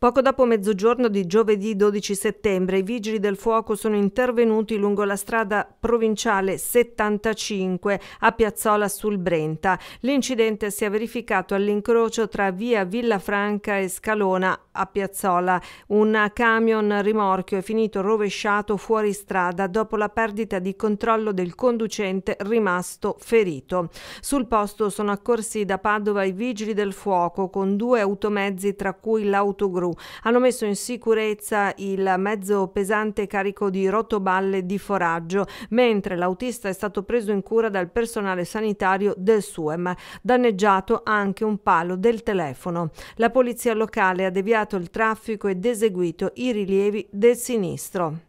Poco dopo mezzogiorno di giovedì 12 settembre i vigili del fuoco sono intervenuti lungo la strada provinciale 75 a Piazzola sul Brenta. L'incidente si è verificato all'incrocio tra via Villafranca e Scalona a Piazzola. Un camion rimorchio è finito rovesciato fuori strada dopo la perdita di controllo del conducente rimasto ferito. Sul posto sono accorsi da Padova i vigili del fuoco con due automezzi tra cui l'autogruppo Subaru hanno messo in sicurezza il mezzo pesante carico di rotoballe di foraggio, mentre l'autista è stato preso in cura dal personale sanitario del SUEM, danneggiato anche un palo del telefono. La polizia locale ha deviato il traffico ed eseguito i rilievi del sinistro.